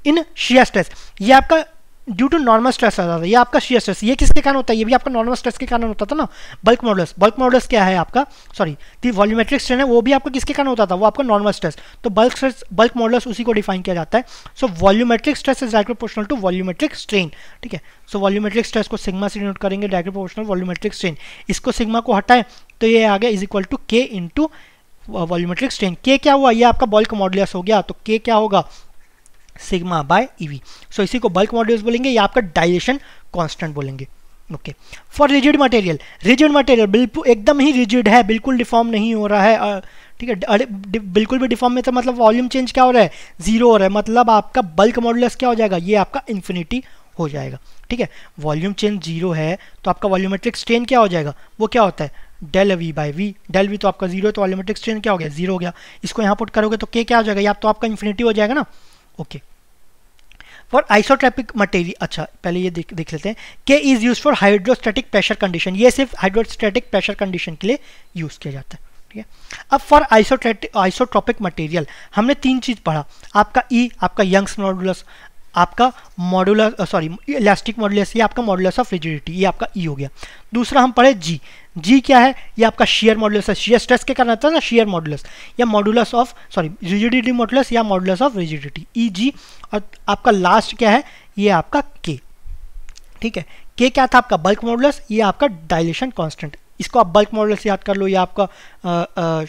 in shear stress ये आपका ड्यू टू नॉर्मल स्ट्रेस जाता है ये आपका शेयर स्ट्रेस ये किसके कारण होता है ये भी आपका नॉर्मल स्ट्रेस के कारण होता था ना बल्क मॉडल्स बल्क मॉडल्स क्या है आपका सॉरी दी वॉल्यूमेट्रिक स्ट्रेन है वो भी आपका किसके कारण होता था वो आपका नॉर्मल स्ट्रेस तो बल्क स्ट्रेस बल्क मॉडल्स उसी को डिफाइन किया जाता है so volumetric stress is direct proportional to volumetric strain ठीक है सो वॉल्यूमेट्रिक स्ट्रेस को सिग्मा से डिनोट करेंगे डायरेक्ट प्रोपोर्शनल वॉल्यूमेट्रिक स्ट्रेन इसको सिग्मा को हटाएं तो ये आ गया is equal to K into volumetric strain K क्या हुआ ये आपका बल्क मॉडल्स हो गया तो के क्या होगा सिग्मा बाय ईवी सो इसी को बल्क मॉड्यूल्स बोलेंगे या आपका डाइजेशन कॉन्स्टेंट बोलेंगे okay for rigid material rigid material बिल्कुल एकदम ही रिजिड है बिल्कुल डिफॉर्म नहीं हो रहा है ठीक है बिल्कुल भी डिफॉर्म में तो मतलब वॉल्यूम चेंज क्या हो रहा है जीरो हो रहा है मतलब आपका बल्क मॉड्यूल्स क्या हो जाएगा ये आपका इन्फिनिटी हो जाएगा ठीक है वॉल्यूम चेंज जीरो है तो आपका वॉल्यूमेट्रिक स्ट्रेन क्या हो जाएगा वो क्या होता है del V by V del V तो आपका जीरो है तो वॉल्यूमेट्रिक स्ट्रेन क्या हो गया जीरो हो गया इसको यहाँ पुट करोगे तो के क्या हो जाएगा या तो आपका इन्फिनिटी हो जाएगा ना ओके फॉर आइसोट्रैपिक मटेरियल अच्छा पहले ये देख देख लेते हैं K is use for hydrostatic pressure condition ये सिर्फ हाइड्रोस्टैटिक प्रेशर कंडीशन के लिए यूज़ किया जाता है ठीक है अब फॉर आइसोट्रेटिक आइसोट्रॉपिक मटेरियल हमने तीन चीज़ पढ़ा आपका ई e, आपका यंग्स मॉडुलस आपका मॉडुलस सॉरी इलास्टिक मॉडुलस ये आपका मॉडुलस ऑफ रिजिडिटी ये आपका ई e हो गया दूसरा हम पढ़े जी जी क्या है ये आपका शेयर मॉडुलस है शेयर स्ट्रेस के कारण आता है ना शेयर मॉडुलस या modulus of sorry rigidity modulus या modulus of rigidity E G और आपका लास्ट क्या है ये आपका के ठीक है के क्या था आपका बल्क मॉडुलस ये आपका डायलेशन कॉन्स्टेंट इसको आप बल्क मॉडुलस याद कर लो या आपका आ, आ,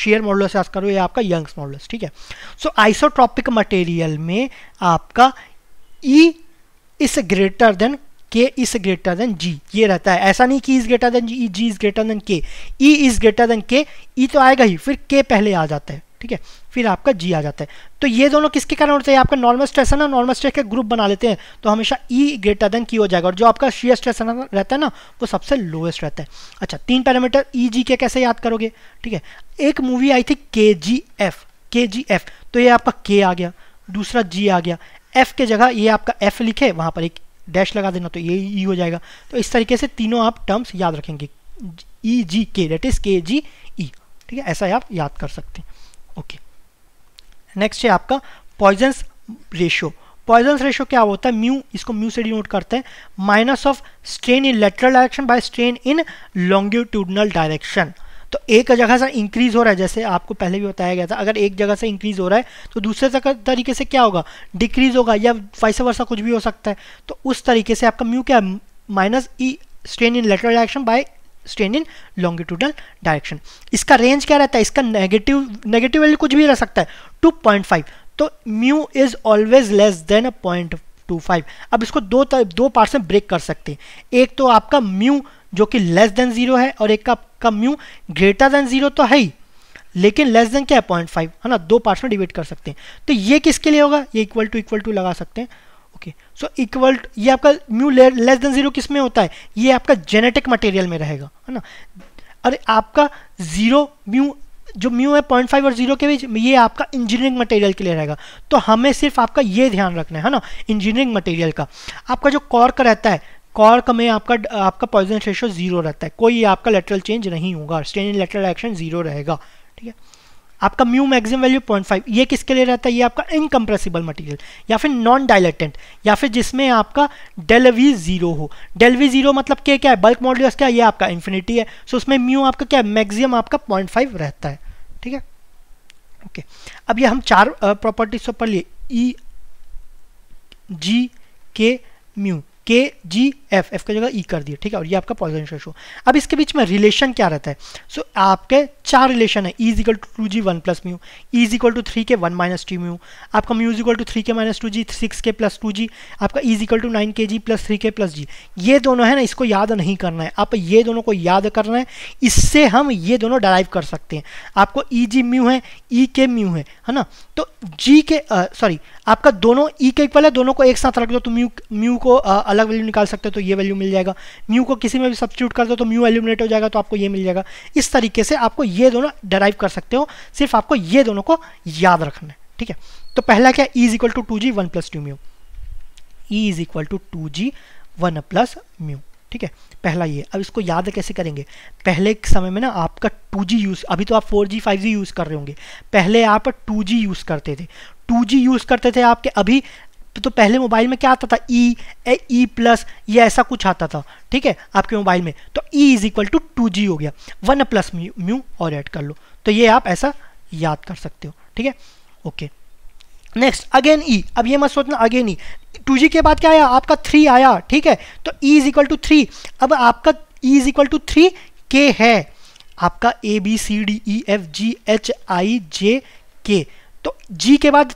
शेयर मॉडुलस याद कर लो या आपका यंग्स मॉडुलस ठीक है सो आइसोट्रॉपिक मटेरियल में आपका E is greater than K is greater than G ये रहता है ऐसा नहीं कि is greater than G G is greater than K E is greater than K ई तो आएगा ही फिर के पहले आ जाता है ठीक है फिर आपका जी आ जाता है तो ये दोनों किसके कारण होते हैं आपका नॉर्मल स्ट्रेस है ना नॉर्मल स्ट्रेस का ग्रुप बना लेते हैं तो हमेशा ई ग्रेटर देन की हो जाएगा और जो आपका शेयर स्ट्रेस रहता है ना वो सबसे लोएस्ट रहता है अच्छा तीन पैरामीटर ई जी के कैसे याद करोगे ठीक है एक मूवी आई थी के जी एफ के जी एफ तो ये आपका के आ गया दूसरा जी आ गया एफ़ के जगह ये आपका एफ़ लिखे वहाँ पर एक डैश लगा देना तो ये ई e हो जाएगा तो इस तरीके से तीनों आप टर्म्स याद रखेंगे ई जी के डेट इज़ के जी ई ठीक है ऐसा आप याद कर सकते हैं ओके नेक्स्ट है आपका पॉइजन्स रेशियो पॉइजन्स रेशियो क्या होता है म्यू इसको म्यू से डिनोट करते हैं minus of strain in lateral direction by strain in longitudinal direction तो एक जगह से इंक्रीज़ हो रहा है जैसे आपको पहले भी बताया गया था अगर एक जगह से इंक्रीज़ हो रहा है तो दूसरे तरीके से क्या होगा डिक्रीज़ होगा या वैसा वर्षा कुछ भी हो सकता है तो उस तरीके से आपका म्यू क्या है minus E strain in lateral direction by strain in longitudinal direction इसका रेंज क्या रहता है इसका नेगेटिव नेगेटिव वैल्यू कुछ भी रह सकता है टू तो mu is always less than a point two अब इसको दो दो पार्ट्स में ब्रेक कर सकते हैं एक तो आपका म्यू जो कि लेस देन जीरो है और एक का आपका म्यू ग्रेटर देन जीरो तो है ही लेकिन लेस देन क्या है पॉइंट है ना दो पार्ट्स में डिवाइड कर सकते हैं तो ये किसके लिए होगा ये इक्वल टू इक्वल टू लगा सकते हैं ओके सो इक्वल ये आपका म्यू लेस देन जीरो किस में होता है ये आपका जेनेटिक मटेरियल में रहेगा है ना अरे आपका जीरो म्यू जो म्यू है पॉइंट फाइव और जीरो के बीच ये आपका इंजीनियरिंग मटेरियल के लिए रहेगा तो हमें सिर्फ आपका ये ध्यान रखना है ना इंजीनियरिंग मटेरियल का आपका जो कॉर्क रहता है कॉर्क में आपका आपका पॉइजन रेशो जीरो रहता है कोई आपका लेटरल चेंज नहीं होगा स्टेन लेटरल एक्शन जीरो रहेगा ठीक है आपका म्यू मैक्सिमम वैल्यू 0.5 ये किसके लिए रहता है ये आपका इनकम्प्रेसिबल मटेरियल या फिर नॉन डायलेटेंट या फिर जिसमें आपका डेल वी जीरो हो डेल वी जीरो मतलब के क्या है बल्क मॉडल्स क्या है ये आपका इन्फिनिटी है सो उसमें म्यू आपका क्या है मैक्सिमम आपका पॉइंट रहता है ठीक है ओके अब ये हम चार प्रॉपर्टीज पर लिए ई जी के म्यू के जी एफ एफ की जगह ई e कर दिए ठीक है और ये आपका पॉइजन रेशो अब इसके बीच में रिलेशन क्या रहता है सो so, आपके चार रिलेशन है is equal to two G one plus mu is equal to three K one minus T mu आपका mu equal to three K minus two G six K plus two G आपका is equal to nine K G plus three K plus G ये दोनों है ना इसको याद नहीं करना है आप ये दोनों को याद करना है इससे हम ये दोनों डराइव कर सकते हैं आपको ई जी म्यू है ई के म्यू है है ना तो जी के सॉरी आपका दोनों ई के इक्वल है दोनों को एक साथ रख दो तो म्यू म्यू को आ, अलग वैल्यू निकाल सकते हो तो ये वैल्यू मिल जाएगा म्यू को किसी में भी सब्सिट्यूट कर दो तो म्यू एल्यूमिनेट हो जाएगा तो आपको ये मिल जाएगा इस तरीके से आपको ये दोनों डराइव कर सकते हो सिर्फ आपको ये दोनों को याद रखना है ठीक है तो पहला क्या E is equal to two G one plus two mu E is equal to two G one plus mu ठीक है पहला ये अब इसको याद कैसे करेंगे पहले के समय में ना आपका 2G यूज़ अभी तो आप 4G 5G यूज़ कर रहे होंगे पहले आप 2G यूज़ करते थे 2G यूज़ करते थे आपके अभी तो पहले मोबाइल में क्या आता था ई ई प्लस ये ऐसा कुछ आता था ठीक है आपके मोबाइल में तो E is equal to two G हो गया वन प्लस म्यू और ऐड कर लो तो ये आप ऐसा याद कर सकते हो ठीक है ओके नेक्स्ट अगेन ई अब ये मत सोचना अगेन ई टू जी के बाद क्या आया आपका थ्री आया ठीक है तो E is equal to three अब आपका E is equal to three K है आपका A B C D E F G H I J K तो जी के बाद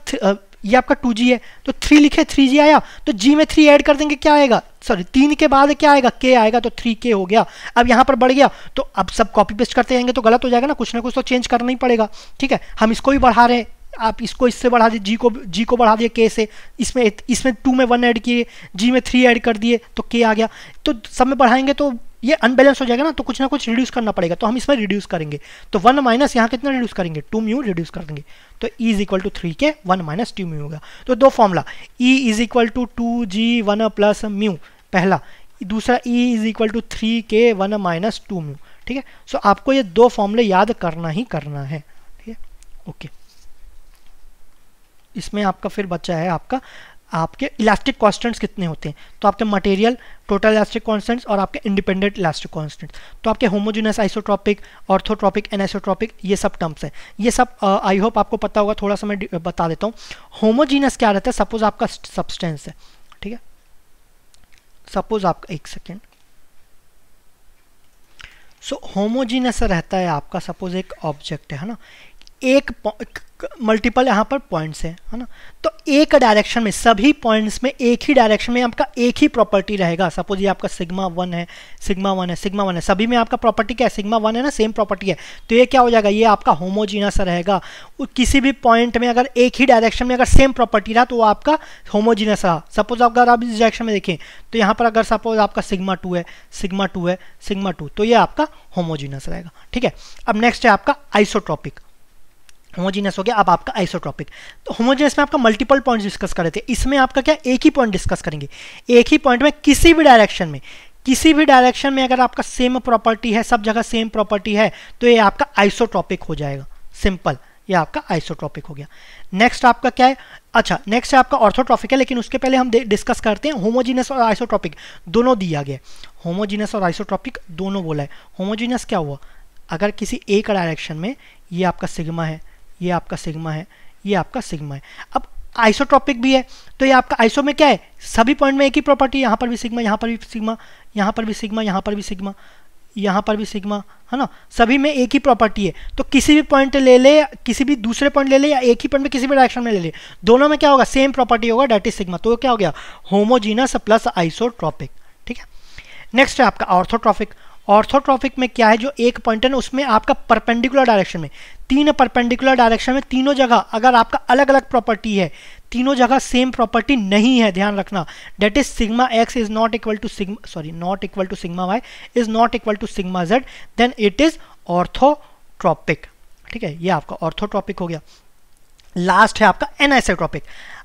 ये आपका टू जी है तो थ्री लिखे थ्री जी आया तो जी में थ्री ऐड कर देंगे क्या आएगा सॉरी तीन के बाद क्या आएगा के आएगा तो थ्री के हो गया अब यहाँ पर बढ़ गया तो अब सब कॉपी पेस्ट करते जाएंगे तो गलत हो जाएगा ना कुछ ना कुछ तो चेंज करना ही पड़ेगा ठीक है हम इसको भी बढ़ा रहे हैं आप इसको इससे बढ़ा दिए जी को जी को बढ़ा दिए के से इसमें इसमें टू में वन ऐड किए जी में थ्री ऐड कर दिए तो के आ गया तो सब में बढ़ाएंगे तो ये अनबैलेंस हो जाएगा ना तो कुछ ना कुछ रिड्यूस करना पड़ेगा तो हम इसमें रिड्यूस करेंगे तो वन माइनस यहाँ कितना रिड्यूस करेंगे टू म्यू रिड्यूस कर देंगे तो E is equal to three K one minus two mu होगा तो दो formula E is equal to two G one plus mu पहला दूसरा E is equal to three K one minus two mu ठीक है सो आपको ये दो फॉर्मूले याद करना ही करना है ठीक है ओके इसमें आपका फिर बच्चा है आपका आपके इलास्टिक कॉन्स्टेंट्स कितने होते हैं तो आपके मटेरियल टोटल इलास्टिक कॉन्स्टेंट्स और आपके इंडिपेंडेंट इलास्टिक कॉन्स्टेंट्स तो आपके होमोजेनस आइसोट्रॉपिक ऑर्थोट्रॉपिक एनाइसोट्रॉपिक ये सब टर्म्स हैं ये सब आई uh, होप आपको पता होगा थोड़ा सा मैं बता देता हूँ होमोजीनस क्या रहता है सपोज आपका सब्सटेंस है ठीक है सपोज आपका एक सेकेंड सो होमोजीनस रहता है आपका सपोज एक ऑब्जेक्ट है ना एक मल्टीपल यहाँ पर पॉइंट्स हैं है ना तो एक डायरेक्शन में सभी पॉइंट्स में एक ही डायरेक्शन में आपका एक ही प्रॉपर्टी रहेगा सपोज ये आपका सिग्मा वन है सिग्मा वन है सिग्मा वन है सभी में आपका प्रॉपर्टी क्या है सिग्मा वन है ना सेम प्रॉपर्टी है तो ये क्या हो जाएगा ये आपका होमोजीनस रहेगा किसी भी पॉइंट में अगर एक ही डायरेक्शन में अगर सेम प्रॉपर्टी रहा तो वो आपका होमोजीनस रहा सपोज अगर आप इस डायरेक्शन में देखें तो यहाँ पर अगर सपोज आपका सिग्मा टू है सिग्मा टू है सिग्मा टू तो ये आपका होमोजीनस रहेगा ठीक है अब नेक्स्ट है आपका आइसोट्रॉपिक होमोजीनियस हो गया अब आपका आइसोट्रॉपिक तो होमोजीनियस में आपका मल्टीपल पॉइंट डिस्कस कर रहे थे इसमें आपका क्या एक ही पॉइंट डिस्कस करेंगे एक ही पॉइंट में किसी भी डायरेक्शन में किसी भी डायरेक्शन में अगर आपका सेम प्रॉपर्टी है सब जगह सेम प्रॉपर्टी है तो ये आपका आइसोट्रॉपिक हो जाएगा सिंपल ये आपका आइसोट्रॉपिक हो गया नेक्स्ट आपका क्या है अच्छा नेक्स्ट है आपका ऑर्थोट्रॉपिक है लेकिन उसके पहले हम डिस्कस करते हैं होमोजीनस और आइसोट्रॉपिक दोनों दिया गया होमोजीनस और आइसोट्रॉपिक दोनों बोला है होमोजीनस क्या हुआ अगर किसी एक डायरेक्शन में ये आपका सिग्मा है ये आपका सिग्मा है ये आपका सिग्मा है अब आइसोट्रॉपिक भी है तो ये आपका आइसो में क्या है सभी पॉइंट में एक ही प्रॉपर्टी यहाँ पर भी सिग्मा यहाँ पर भी सिग्मा यहाँ पर भी सिग्मा यहाँ पर भी सिग्मा यहाँ पर भी सिग्मा है ना सभी में एक ही प्रॉपर्टी है तो किसी भी पॉइंट ले ले किसी भी दूसरे पॉइंट ले ले या एक ही पॉइंट में किसी भी डायरेक्शन में ले ले दोनों में क्या होगा सेम प्रॉपर्टी होगा डेट इज सिग्मा तो क्या हो गया होमोजीनस प्लस आइसोट्रॉपिक ठीक है नेक्स्ट है आपका ऑर्थोट्रॉपिक ऑर्थोट्रॉफिक में क्या है जो एक पॉइंट है ना उसमें आपका परपेंडिकुलर डायरेक्शन में तीन परपेंडिकुलर डायरेक्शन में तीनों जगह अगर आपका अलग अलग प्रॉपर्टी है तीनों जगह सेम प्रॉपर्टी नहीं है ध्यान रखना that is sigma X is not equal to sigma sorry not equal to sigma Y is not equal to sigma Z then it is orthotropic ठीक है ये आपका ऑर्थोट्रॉपिक हो गया लास्ट है आपका एन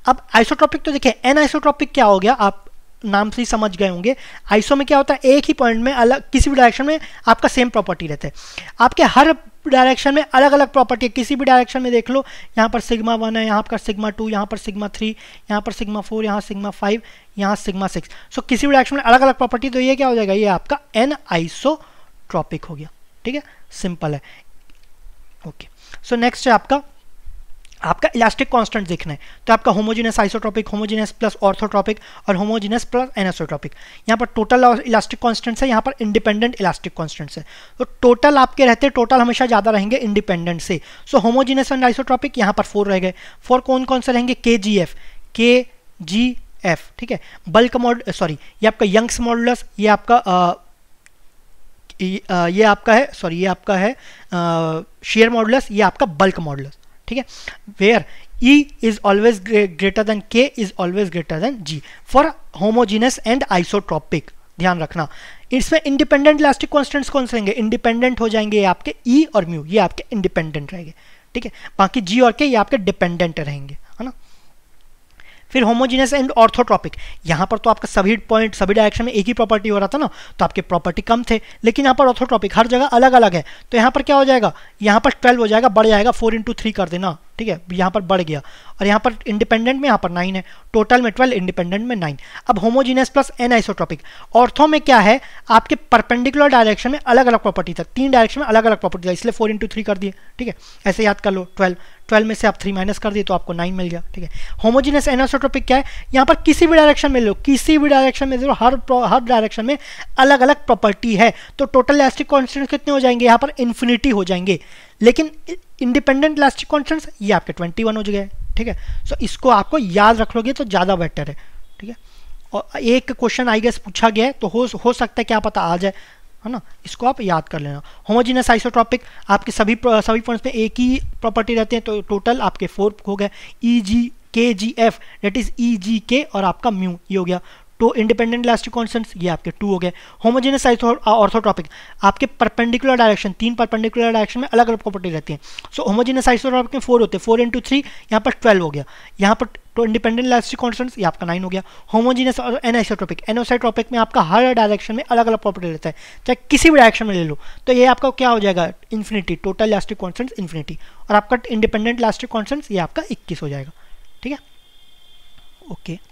अब आइसोट्रॉपिक तो देखिए एन आइसोट्रॉपिक क्या हो गया आप नाम से ही समझ गए होंगे आइसो में क्या होता है एक ही पॉइंट में अलग किसी भी डायरेक्शन में आपका सेम प्रॉपर्टी रहता है आपके हर डायरेक्शन में अलग अलग प्रॉपर्टी किसी भी डायरेक्शन में देख लो यहाँ पर सिग्मा वन है यहाँ पर सिग्मा टू यहाँ पर सिग्मा थ्री यहाँ पर सिग्मा फोर यहाँ सिग्मा फाइव यहाँ सिग्मा सिक्स सो किसी भी डायरेक्शन में अलग अलग प्रॉपर्टी तो ये क्या हो जाएगा ये आपका एन ट्रॉपिक हो गया ठीक है सिंपल है ओके सो नेक्स्ट है आपका आपका इलास्टिक कांस्टेंट देखना है तो आपका homogeneous isotropic homogeneous plus orthotropic और होमोजेनस प्लस एनासोट्रॉपिक यहाँ पर टोटल इलास्टिक कांस्टेंट्स है यहाँ पर इंडिपेंडेंट इलास्टिक कांस्टेंट्स है तो टोटल आपके रहते टोटल हमेशा ज़्यादा रहेंगे इंडिपेंडेंट से सो होमोजिनस एंड आइसोट्रॉपिक यहाँ पर फोर रह गए फोर कौन कौन से रहेंगे के जी एफ के जी एफ ठीक है बल्क मॉड सॉरी ये आपका यंग्स मॉडलस ये आपका आ, ये आपका है सॉरी ये आपका है शेयर मॉडल्स ये आपका बल्क मॉडल्स ठीक है where E is always greater than K is always greater than G for homogeneous and isotropic ध्यान रखना इसमें इंडिपेंडेंट इलास्टिक कॉन्स्टेंट्स कौन से रहेंगे इंडिपेंडेंट हो जाएंगे ये आपके ई e और म्यू ये आपके इंडिपेंडेंट रहेंगे ठीक है बाकी जी और के ये आपके डिपेंडेंट रहेंगे फिर होमोजीनियस एंड ऑर्थोट्रॉपिक यहाँ पर तो आपका सभी पॉइंट सभी डायरेक्शन में एक ही प्रॉपर्टी हो रहा था ना तो आपके प्रॉपर्टी कम थे लेकिन यहाँ पर ऑर्थोट्रॉपिक हर जगह अलग अलग है तो यहाँ पर क्या हो जाएगा यहाँ पर ट्वेल्व हो जाएगा बढ़ जाएगा फोर इंटू थ्री कर देना ठीक है यहाँ पर बढ़ गया और यहाँ पर इंडिपेंडेंट में यहाँ पर नाइन है टोटल में ट्वेल्व इंडिपेंडेंट में नाइन अब homogeneous plus anisotropic ortho में क्या है आपके परपेंडिकुलर डायरेक्शन में अलग अलग प्रॉपर्टी था तीन डायरेक्शन में अलग अलग प्रॉपर्टी था इसलिए फोर इंटू थ्री कर दिए ठीक है ऐसे याद कर लो ट्वेल्व ट्वेल्व में से आप थ्री माइनस कर दिए तो आपको नाइन मिल गया ठीक है होमोजीनियस एन आइसोट्रॉपिक क्या है यहाँ पर किसी भी डायरेक्शन में लो किसी भी डायरेक्शन में लो हर हर डायरेक्शन में अलग अलग प्रॉपर्टी है तो टोटल इलास्टिक कॉन्स्टेंट कितने हो जाएंगे यहाँ पर इन्फिनिटी हो जाएंगे लेकिन इंडिपेंडेंट इलास्टिक कॉन्स्टेंट्स ये आपके 21 हो जाए ठीक है सो इसको आपको याद रख लोगे तो ज़्यादा बेटर है ठीक है और एक क्वेश्चन आई गेस पूछा गया है तो हो हो सकता है क्या पता आ जाए है ना इसको आप याद कर लेना होमोजीनस आइसोट्रॉपिक आपके सभी सभी पॉइंट्स में एक ही प्रॉपर्टी रहते हैं तो टोटल आपके फोर हो गए E G K G F that is E G K और आपका म्यू ये हो गया तो इंडिपेंडेंट इलास्टिक कॉन्सेंट ये आपके टू हो गए होमोजेनस ऑर्थोट्रॉपिक uh, आपके परपेंडिकुलर डायरेक्शन तीन परपेंडिकुलर डायरेक्शन में अलग अलग प्रॉपर्टी रहती है सो होमोजेनस आइसोट्रॉपिक में फोर होते हैं फोर इंटू थ्री यहाँ पर ट्वेल्व हो गया यहाँ पर तो इंडिपेंडेंट इलास्टिक कॉन्सेंट ये आपका नाइन हो गया होमोजीनियस और एनाइसोट्रॉपिक एनोसाइट्रॉपिक में आपका हर डायरेक्शन में अलग अलग प्रॉपर्टी रहता है चाहे किसी भी डायरेक्शन में ले लो तो ये आपका क्या हो जाएगा infinity total elastic constant infinity और आपका इंडिपेंडेंट इलास्टिक कॉन्सेंट ये आपका इक्कीस हो जाएगा ठीक है ओके okay.